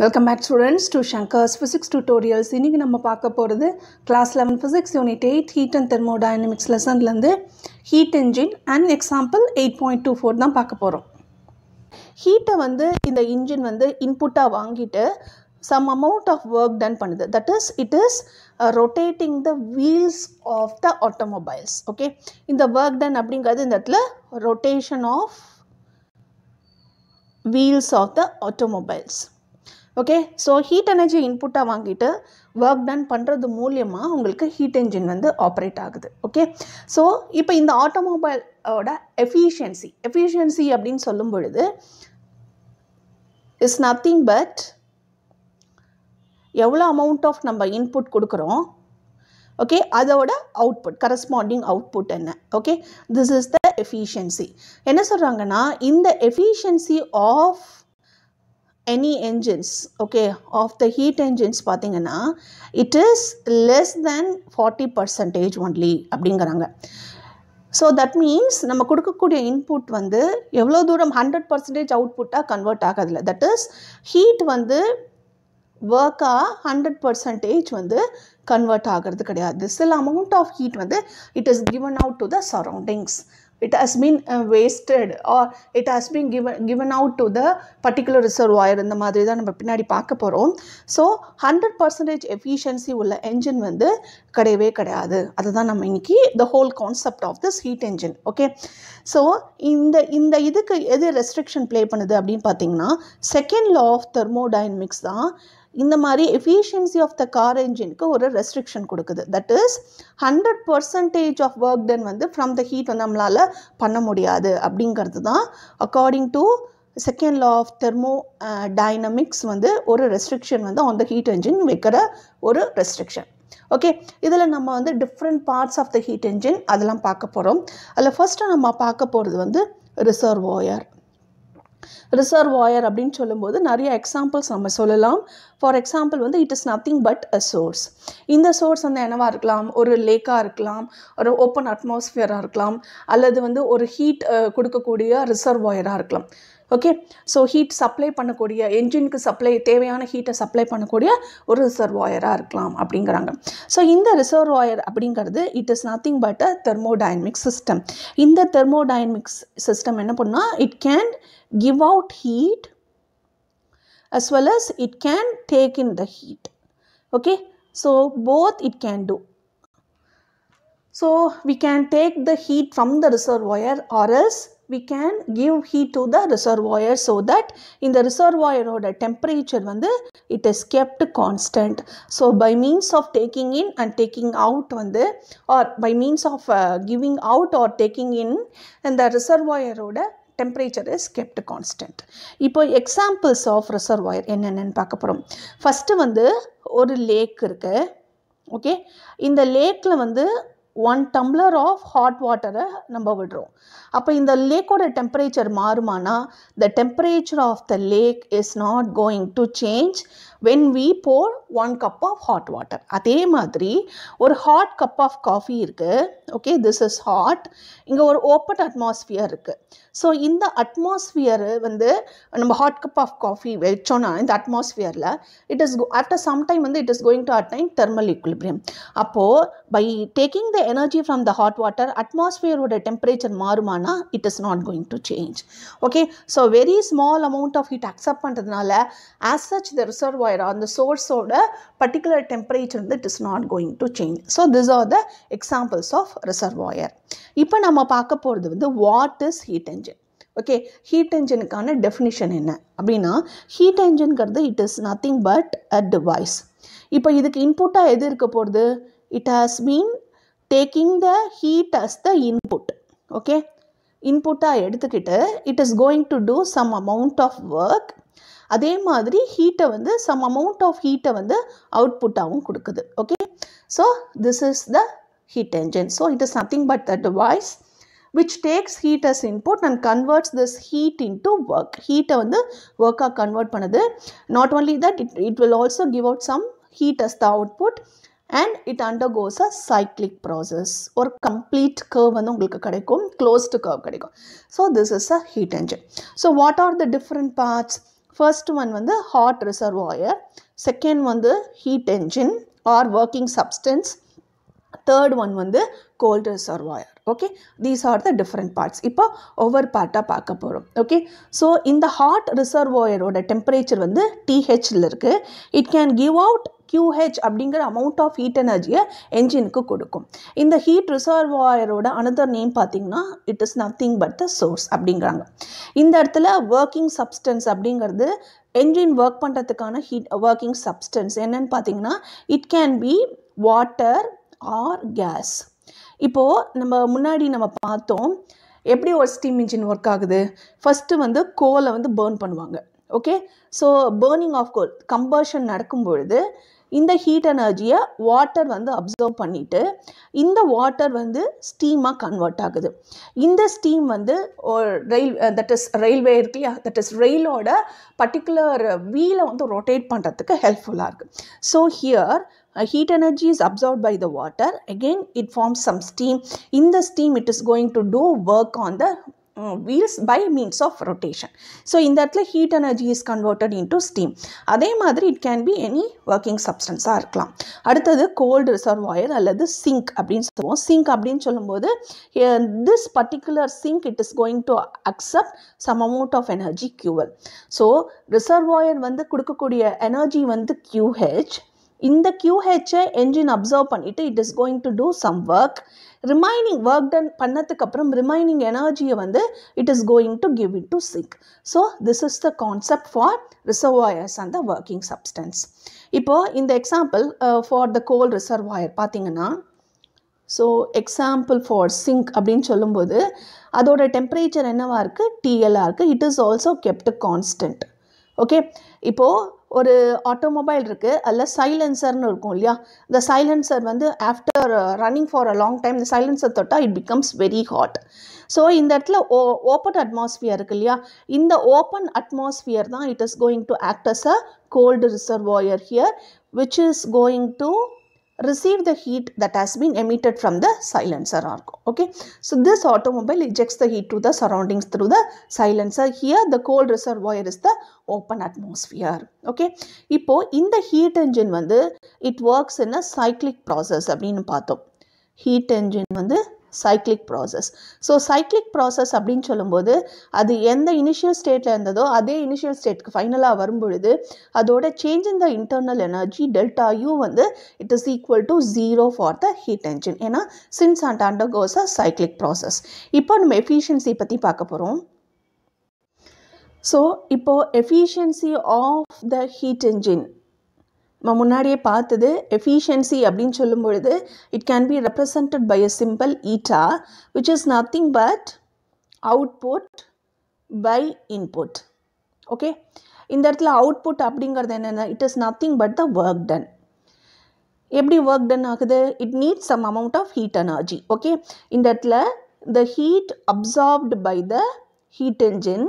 Welcome back students to Shankar's physics tutorials இன்றைக்கி நம்ம பார்க்க போகிறது class eleven physics unit eight heat and thermodynamics லெசன்லேருந்து heat engine and example eight point two four தான் பார்க்க போகிறோம் ஹீட்டை வந்து இந்த இன்ஜின் வந்து இன்புட்டாக வாங்கிட்டு some amount of work done பண்ணுது that is it is rotating the wheels of the automobiles okay இந்த ஒர்க் டன் அப்படிங்கிறது இந்த இடத்துல rotation of wheels of the automobiles okay so heat energy இன்புட்டாக வாங்கிட்டு ஒர்க் டன் பண்ணுறது மூலியமாக உங்களுக்கு ஹீட் என்ஜின் வந்து ஆப்ரேட் ஆகுது ஓகே ஸோ இப்போ இந்த ஆட்டோமொபைலோட எஃபிஷியன்சி எஃபிஷியன்சி அப்படின்னு சொல்லும் பொழுது இஸ் நத்திங் பட் எவ்வளோ அமௌண்ட் ஆஃப் நம்ம இன்புட் கொடுக்குறோம் ஓகே அதோட அவுட்புட் கரஸ்பாண்டிங் அவுட்புட் என்ன okay this is the efficiency என்ன சொல்கிறாங்கன்னா இந்த efficiency of any engines okay of the heat engines பார்த்தீங்கன்னா it is less than forty percentage only அப்படிங்கிறாங்க ஸோ தட் மீன்ஸ் நம்ம கொடுக்கக்கூடிய இன்புட் வந்து எவ்வளோ தூரம் ஹண்ட்ரட் பர்சன்டேஜ் அவுட்புட்டாக கன்வெர்ட் ஆகாதில்ல தட் இஸ் ஹீட் வந்து ஒர்க்காக ஹண்ட்ரட் பர்சன்டேஜ் வந்து கன்வெர்ட் ஆகிறது கிடையாது சில அமௌண்ட் ஆஃப் ஹீட் வந்து it is given out to the surroundings it has been uh, wasted or it has been given given out to the particular reservoir இந்த மாதிரி தான் நம்ம பின்னாடி பார்க்க போகிறோம் ஸோ ஹண்ட்ரட் பர்சன்டேஜ் எஃபிஷியன்சி உள்ள என்ஜின் வந்து கிடையவே கிடையாது அதுதான் நம்ம இன்னைக்கு the whole concept of this heat engine okay so இந்த இந்த இதுக்கு எது ரெஸ்ட்ரிக்ஷன் ப்ளே பண்ணுது அப்படின்னு பார்த்தீங்கன்னா செகண்ட் லா ஆஃப் தெர்மோடைனமிக்ஸ் தான் இந்த மாதிரி எஃபிஷியன்சி ஆஃப் த கார் என்ஜின்க்கு ஒரு ரெஸ்ட்ரிக்ஷன் கொடுக்குது that is hundred percentage of work done வந்து ஃப்ரம் த ஹீட் வந்து நம்மளால் பண்ண முடியாது அப்படிங்கிறது தான் according to second law of thermodynamics வந்து ஒரு ரெஸ்ட்ரிக்ஷன் வந்து ஆன் த ஹீட் என்ஜின் வைக்கிற ஒரு ரெஸ்ட்ரிக்ஷன் ஓகே இதில் நம்ம வந்து different parts of the heat engine அதெல்லாம் பார்க்க போகிறோம் அதில் ஃபஸ்ட்டு நம்ம பார்க்க போகிறது வந்து ரிசர்வ் ரிசர்வ் ஒயர் அப்படின்னு சொல்லும்போது நிறைய எக்ஸாம்பிள்ஸ் நம்ம சொல்லலாம் ஃபார் எக்ஸாம்பிள் வந்து it is nothing but a source இந்த சோர்ஸ் வந்து என்னவாக இருக்கலாம் ஒரு லேக்காக இருக்கலாம் ஒரு ஓப்பன் அட்மாஸ்ஃபியராக இருக்கலாம் அல்லது வந்து ஒரு ஹீட் கொடுக்கக்கூடிய ரிசர்வாயராக இருக்கலாம் ஓகே ஸோ ஹீட் சப்ளை பண்ணக்கூடிய என்ஜினுக்கு சப்ளை தேவையான ஹீட்டை சப்ளை பண்ணக்கூடிய ஒரு ரிசர்வாயராக இருக்கலாம் அப்படிங்கிறாங்க ஸோ இந்த ரிசர்வாயர் அப்படிங்கிறது it is nothing but a thermodynamic system இந்த தெர்மோடைனமிக்ஸ் சிஸ்டம் என்ன பண்ணால் it can give out heat as well as it can take in the heat. Okay, so both it can do. So we can take the heat from the reservoir or else we can give heat to the reservoir so that in the reservoir ஓட temperature the it is kept constant. So by means of taking in and taking out the or by means of uh, giving out or taking in and the reservoir ஓட temperature is kept constant இப்போ examples of reservoir என்னென்னு பார்க்க போகிறோம் first வந்து ஒரு லேக் இருக்குது okay இந்த லேக்கில் வந்து ஒன் டம்ளர் ஆஃப் ஹாட் வாட்டரை நம்ம விடுறோம் அப்போ இந்த லேக்கோட டெம்பரேச்சர் மாறுமானா the temperature of the lake is not going to change when we pour one cup of hot water அதே மாதிரி ஒரு ஹாட் கப் ஆஃப் காஃபி இருக்குது ஓகே திஸ் இஸ் ஹாட் இங்கே ஒரு ஓப்பன் அட்மாஸ்ஃபியர் இருக்குது ஸோ இந்த அட்மாஸ்ஃபியர் வந்து நம்ம ஹாட் கப் ஆஃப் காஃபி வச்சோன்னா இந்த அட்மாஸ்ஃபியரில் it is after some time வந்து it is going to attain thermal equilibrium அப்போது by taking the energy from the hot water அட்மாஸ்ஃபியரோட டெம்பரேச்சர் மாறுமானா it is not going to change okay so very small amount of heat accept பண்ணுறதுனால as such the reserve ஆயிடும் அந்த சோர்ஸோட particular temperature வந்து it is not going to change so this are the examples of reservoir இப்போ நம்ம பார்க்க போகிறது வந்து what is heat engine okay heat என்ஜினுக்கான டெஃபினிஷன் என்ன அப்படின்னா ஹீட் என்ஜின்கிறது it is nothing but a device இப்போ இதுக்கு இன்புட்டாக எது இருக்க போகிறது it has been taking the heat as the input okay இன்புட்டாக எடுத்துக்கிட்டு it is going to do some amount of work அதே மாதிரி ஹீட்டை வந்து சம் அமௌண்ட் ஆஃப் ஹீட்டை வந்து அவுட்புட்டாகவும் கொடுக்குது okay so this is the heat engine so it is nothing but the device which takes heat as input and converts this heat into work ஹீட்டை வந்து ஒர்க்காக கன்வெர்ட் பண்ணுது not only that it it will also give out some heat as the output and it undergoes a cyclic process ஒரு complete curve வந்து உங்களுக்கு கிடைக்கும் closed curve கிடைக்கும் so this is a heat engine so what are the different parts first one வந்து hot reservoir second வந்து heat engine or working substance third one வந்து cold reservoir okay these are the different parts இப்போ ஒவ்வொரு பார்ட்டாக பார்க்க போகிறோம் okay so இந்த hot ரிசர்வோயரோட டெம்பரேச்சர் வந்து டிஹெச்சில் இருக்குது it can give out Q H அப்படிங்கிற அமௌண்ட் ஆஃப் ஹீட் எனர்ஜியை என்ஜினுக்கு கொடுக்கும் இந்த ஹீட் ரிசர்வாயரோட அனதர் நேம் பார்த்தீங்கன்னா it is nothing but the source அப்படிங்கிறாங்க இந்த இடத்துல ஒர்க்கிங் சப்ஸ்டன்ஸ் அப்படிங்கிறது என்ஜின் ஒர்க் பண்ணுறதுக்கான ஹீட் ஒர்க்கிங் சப்ஸ்டன்ஸ் என்னன்னு பார்த்தீங்கன்னா it can be water or gas இப்போது நம்ம முன்னாடி நம்ம பார்த்தோம் எப்படி ஒரு ஸ்டீம் இன்ஜின் ஒர்க் ஆகுது ஃபஸ்ட்டு வந்து கோலை வந்து பேர்ன் பண்ணுவாங்க okay so burning of coal combustion நடக்கும் பொழுது இந்த ஹீட் எனர்ஜியை வாட்டர் வந்து அப்சர்வ் பண்ணிவிட்டு இந்த வாட்டர் வந்து ஸ்டீமாக கன்வெர்ட் ஆகுது இந்த ஸ்டீம் வந்து ரயில் தட் இஸ் ரயில்வே இருக்கு இல்லையா தட் இஸ் ரயிலோட பர்டிகுலர் வீலை வந்து ரொட்டேட் பண்ணுறதுக்கு ஹெல்ப்ஃபுல்லாக இருக்குது so here heat energy is absorbed by the water again it forms some steam இந்த steam it is going to do do on the wheels by means of rotation so இந்த இடத்துல heat energy is converted into steam அதே மாதிரி it can be any working சப்ஸ்டன்ஸாக இருக்கலாம் அடுத்தது gold reservoir அல்லது sink அப்படின்னு சொல்லுவோம் சிங்க் அப்படின்னு சொல்லும்போது this particular sink it is going to accept some amount of energy Q L so reserve reservoir வந்து கொடுக்கக்கூடிய எனர்ஜி வந்து கியூஹெச் இந்த கியூஹெச்சை என்ஜின் அப்சர்வ் பண்ணிவிட்டு it is going to do some work remaining work done பண்ணதுக்கப்புறம் remaining எனர்ஜியை வந்து it is going to give it to sink so this is the concept for reservoirs and the working substance இப்போது இந்த example for the cold reservoir பார்த்தீங்கன்னா so example for sink அப்படின்னு சொல்லும்போது அதோட temperature என்னவாக இருக்குது டிஎல்லாக இருக்குது it is also kept constant okay இப்போது ஒரு ஆட்டோமொபைல் இருக்குது அதில் சைலன்சர்னு இருக்கும் இல்லையா இந்த சைலன்சர் வந்து after running for a long time இந்த சைலன்சர் தொட்டால் it becomes very hot so இந்த இடத்துல ஓ ஓப்பன் அட்மாஸ்ஃபியர் இருக்கு இல்லையா இந்த ஓப்பன் அட்மாஸ்ஃபியர் தான் it is going to act as a cold reservoir here which is going to receive the heat that has been emitted from the silencer arc. Okay, so this automobile ejects the heat to the surroundings through the silencer. Here the cold reservoir is the open atmosphere. Okay, இப்போ இந்த heat engine வந்து it works in a cyclic process அப்படின்னு பார்த்தோம். heat engine வந்து cyclic process so cyclic process அப்படின்னு சொல்லும்போது அது எந்த இனிஷியல் ஸ்டேட்டில் இருந்ததோ அதே இனிஷியல் ஸ்டேட்க்கு ஃபைனலாக வரும்பொழுது அதோட change in the internal energy delta U வந்து it is equal to zero for the heat engine ஏன்னா since and undergoes a cyclic process இப்போ நம்ம எஃபிஷியன்சி பற்றி பார்க்க போகிறோம் ஸோ இப்போது efficiency of the heat engine நம்ம முன்னாடியே பார்த்தது எஃபிஷியன்சி அப்படின்னு சொல்லும் பொழுது it can be represented by a simple eta which is nothing but output by input okay இந்த இடத்துல அவுட்புட் அப்படிங்கிறது என்னென்ன it is nothing but the work done எப்படி ஒர்க் டன் ஆகுது it needs some amount of heat energy okay இந்த இடத்துல the heat absorbed by the heat engine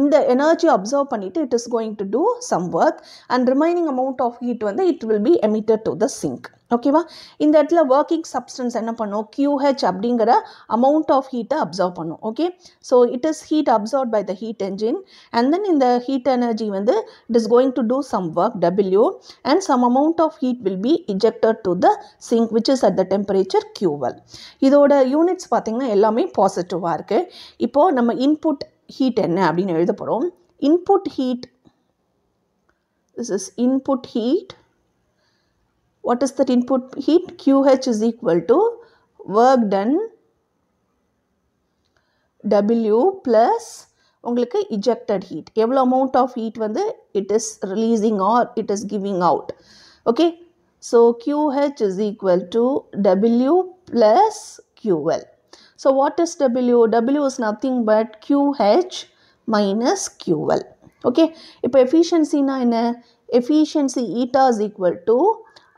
இந்த energy absorb பண்ணிவிட்டு it is going to do some work and remaining amount of heat வந்து it will be emitted to the sink ஓகேவா இந்த இடத்துல working substance என்ன பண்ணும் கியூஹெச் அப்படிங்கிற amount of ஹீட்டை அப்சர்வ் பண்ணும் okay so it is heat absorb by the heat engine and then இந்த ஹீட் எனர்ஜி வந்து it is going to do some work W and some amount of heat will be ejected to the sink which is at the temperature Q L இதோட units பார்த்திங்கன்னா எல்லாமே பாசிட்டிவாக இருக்குது இப்போது நம்ம input Heat and heat என்ன அப்படின்னு எழுத போகிறோம் Input heat. This is input heat. what is that input heat qh is equal to work done w plus உங்களுக்கு ejected heat எவ்வளோ amount of heat வந்து it is releasing or it is giving out okay so qh is equal to w plus ql so what is W? W is nothing but QH minus QL. Okay. If efficiency in a Efficiency eta is equal to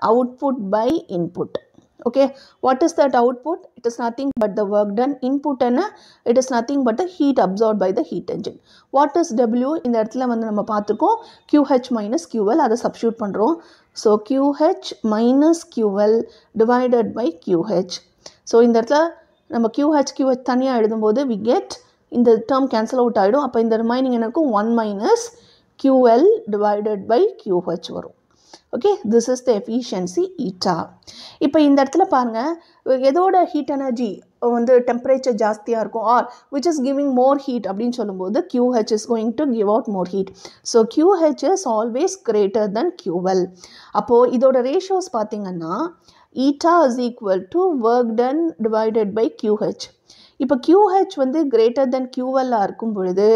output by input. Okay. What is that output? It is nothing but the work done. Input and It is nothing but the heat absorbed by the heat engine. What is W? In இடத்துல வந்து நம்ம QH minus QL அதை substitute பண்ணுறோம். So QH minus QL divided by QH. So in இடத்துல நம்ம QH Q H தனியாக எழுதும்போது we get இந்த டேர்ம் கேன்சல் அவுட் ஆகிடும் அப்போ இந்த ரிமைனிங் எனக்கு one minus Q L divided by Q H வரும் okay this is the efficiency eta இப்போ இந்த இடத்துல பாருங்கள் எதோட ஹீட் எனர்ஜி வந்து டெம்பரேச்சர் ஜாஸ்தியாக இருக்கும் or which is giving more heat அப்படின்னு சொல்லும்போது Q H is going to give out more heat so Q H is always greater than Q L அப்போது இதோட ரேஷியோஸ் பார்த்திங்கன்னா eta is equal to work done divided by Q H இப்போ Q H வந்து greater than கியூஎல்லாக இருக்கும் பொழுது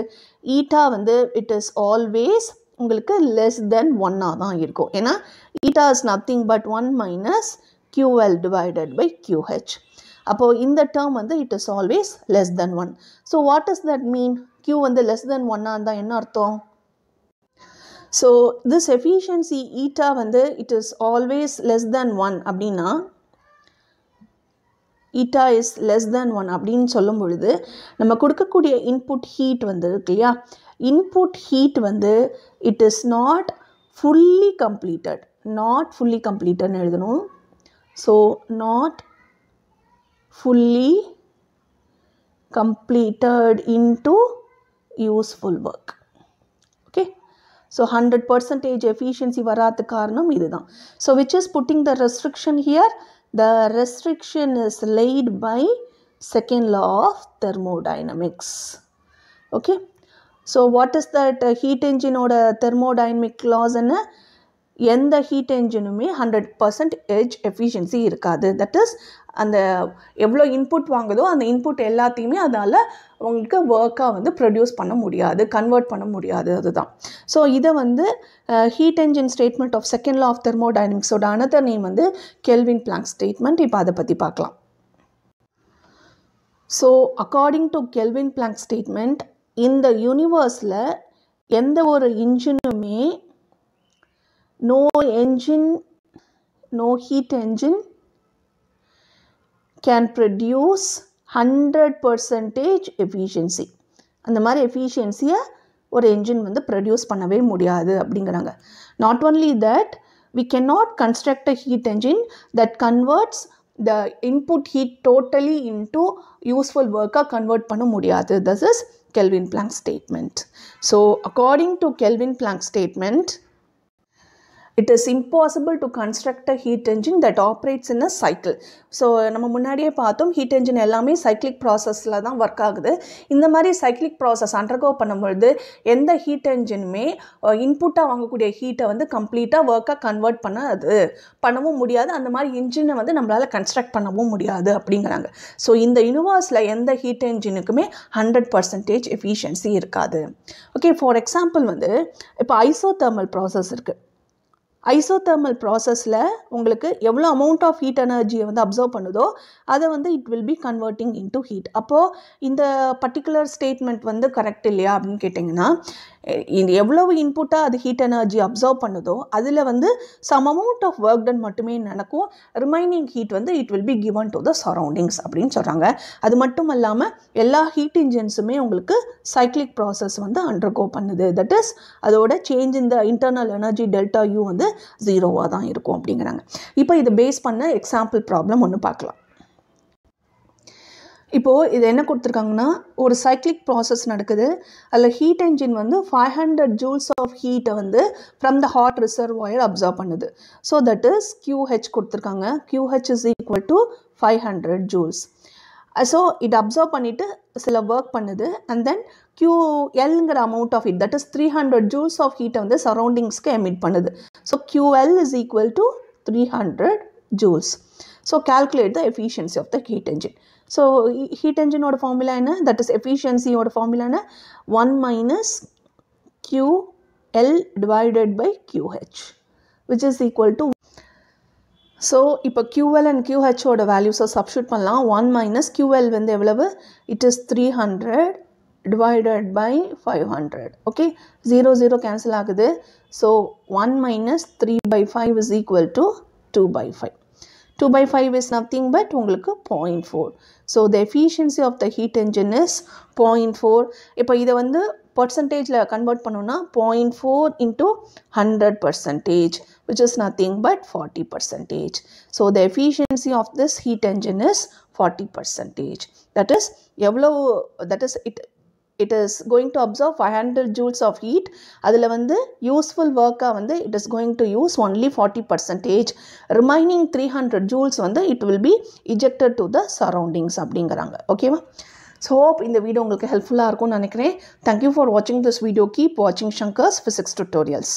ஈட்டா வந்து இட் இஸ் ஆல்வேஸ் உங்களுக்கு லெஸ் தென் ஒன்னாக தான் இருக்கும் ஏன்னா eta is nothing but one minus Q L divided by QH அப்போது இந்த டேர்ம் வந்து it is always less than one so what is that mean Q வந்து லெஸ் தென் ஒன்னாக இருந்தால் என்ன அர்த்தம் ஸோ திஸ் எஃபிஷியன்சி ஈட்டா வந்து it is always less than one அப்படின்னா eta is less than one அப்படின்னு சொல்லும் பொழுது நம்ம கொடுக்கக்கூடிய இன்புட் ஹீட் வந்து இருக்கு இல்லையா இன்புட் ஹீட் வந்து it is not fully completed not fully கம்ப்ளீட்டட்னு எழுதணும் so not fully completed into useful work so hundred percentage efficiency வராது காரணம் இதுதான் so which is putting the restriction here the restriction is laid by second law of thermodynamics okay so what is that heat என்ஜினோட thermodynamic loss என்ன எந்த heat என்ஜினுமே hundred percent எஜ் efficiency இருக்காது that is அந்த எவ்வளோ இன்புட் வாங்குதோ அந்த input எல்லாத்தையுமே அதனால் அவங்களுக்கு ஒர்க்காக வந்து ப்ரொடியூஸ் பண்ண முடியாது கன்வெர்ட் பண்ண முடியாது அதுதான் ஸோ இதை வந்து heat engine statement of second law of தெர்மோடைனமிக்ஸோட அனதர் நேம் வந்து கெல்வின் பிளாங்க் ஸ்டேட்மெண்ட் இப்போ அதை பற்றி பார்க்கலாம் so according to Kelvin Planck statement இந்த யூனிவர்ஸில் எந்த ஒரு இன்ஜினுமே no engine, no heat engine can produce 100 percentage efficiency. அந்த மாதிரி எஃபிஷியன்சியை ஒரு என்ஜின் வந்து ப்ரொடியூஸ் பண்ணவே முடியாது அப்படிங்கிறாங்க not only that we can not construct a heat engine that converts the input heat totally into useful ஒர்க்காக கன்வெர்ட் பண்ண முடியாது thus is Kelvin Planck statement so according to Kelvin Planck statement it is impossible to construct a heat engine that operates in a cycle so நம்ம முன்னாடியே பார்த்தோம் heat engine எல்லாமே cyclic ப்ராசஸில் தான் work ஆகுது இந்த மாதிரி சைக்கிளிக் ப்ராசஸ் அண்டர்கோ பண்ணும்பொழுது எந்த ஹீட் என்ஜினுமே இன்புட்டாக வாங்கக்கூடிய ஹீட்டை வந்து கம்ப்ளீட்டாக ஒர்க்காக கன்வெர்ட் பண்ணாது பண்ணவும் முடியாது அந்த மாதிரி இன்ஜினை வந்து நம்மளால் கன்ஸ்ட்ரக்ட் பண்ணவும் முடியாது அப்படிங்கிறாங்க ஸோ இந்த யூனிவர்ஸில் எந்த ஹீட் என்ஜினுக்குமே ஹண்ட்ரட் பர்சன்டேஜ் எஃபிஷியன்சி இருக்காது ஓகே ஃபார் எக்ஸாம்பிள் வந்து இப்போ ஐசோதர்மல் ப்ராசஸ் இருக்குது ஐசோதெர்மல் ப்ராசஸில் உங்களுக்கு எவ்வளோ அமௌண்ட் ஆஃப் ஹீட் எனர்ஜியை வந்து அப்சர்வ் பண்ணுதோ அதை வந்து it will be converting into heat அப்போது இந்த பர்டிகுலர் ஸ்டேட்மெண்ட் வந்து கரெக்ட் இல்லையா அப்படின்னு கேட்டிங்கன்னா இது எவ்வளவு இன்புட்டாக அது ஹீட் எனர்ஜி அப்சர்வ் பண்ணுதோ அதில் வந்து some amount of work done மட்டுமே நடக்கும் ரிமைனிங் ஹீட் வந்து it will be given to the surroundings அப்படின்னு சொல்கிறாங்க அது மட்டும் இல்லாமல் எல்லா ஹீட் இன்ஜின்ஸுமே உங்களுக்கு சைக்ளிக் ப்ராசஸ் வந்து அண்டர்கோ பண்ணுது தட் இஸ் அதோட சேஞ்ச் இந்த இன்டர்னல் எனர்ஜி டெல்டா யூ வந்து ஜீரோவாக தான் இருக்கும் அப்படிங்கிறாங்க இப்போ இதை பேஸ் பண்ண எக்ஸாம்பிள் ப்ராப்ளம் ஒன்று பார்க்கலாம் இப்போது இது என்ன கொடுத்துருக்காங்கன்னா ஒரு சைக்ளிக் ப்ராசஸ் நடக்குது அதில் ஹீட் என்ஜின் வந்து ஃபைவ் ஹண்ட்ரட் ஜூல்ஸ் ஆஃப் ஹீட்டை வந்து from the hot air observe பண்ணுது ஸோ தட் இஸ் கியூஹெச் கொடுத்துருக்காங்க QH is equal to five hundred joules so it observe பண்ணிவிட்டு சில ஒர்க் பண்ணுது அண்ட் தென் கியூ எல்ங்கிற amount of heat that is three hundred joules of ஹீட்டை வந்து சரௌண்டிங்ஸ்க்கு emit பண்ணுது so QL is equal to three hundred joules so calculate the efficiency of the heat engine so heat என்ஜினோட formula என்ன that is எஃபிஷியன்சியோட formula என்ன one minus Q L divided by QH which is equal to so இப்போ QL and கியூஹெச்சோட வேல்யூஸை சப்ஷூட் பண்ணலாம் one minus QL வந்து எவ்வளவு it is three hundred divided by five hundred okay zero zero cancel ஆகுது so one minus three by five is equal to two by five 2 by 5 is nothing but 0.4. So, the efficiency of the heat engine is 0.4. Now, percentage la convert panuna 0.4 into 100 percentage which is nothing but 40 percentage so the efficiency of this heat engine is 40 percentage that is yavlo that is it it is going to observe five hundred joules of heat அதில் வந்து useful ஒர்க்காக வந்து it is going to use only forty percentage remaining three hundred joules வந்து it will be ejected to the surroundings அப்படிங்கிறாங்க ஓகேவா so hope இந்த video உங்களுக்கு ஹெல்ப்ஃபுல்லாக இருக்கும்னு நினைக்கிறேன் தேங்க்யூ ஃபார் வாட்சிங் திஸ் வீடியோ கீப் வாட்சிங் ஷங்கர்ஸ் ஃபிசிக்ஸ் டுட்டோரியல்ஸ்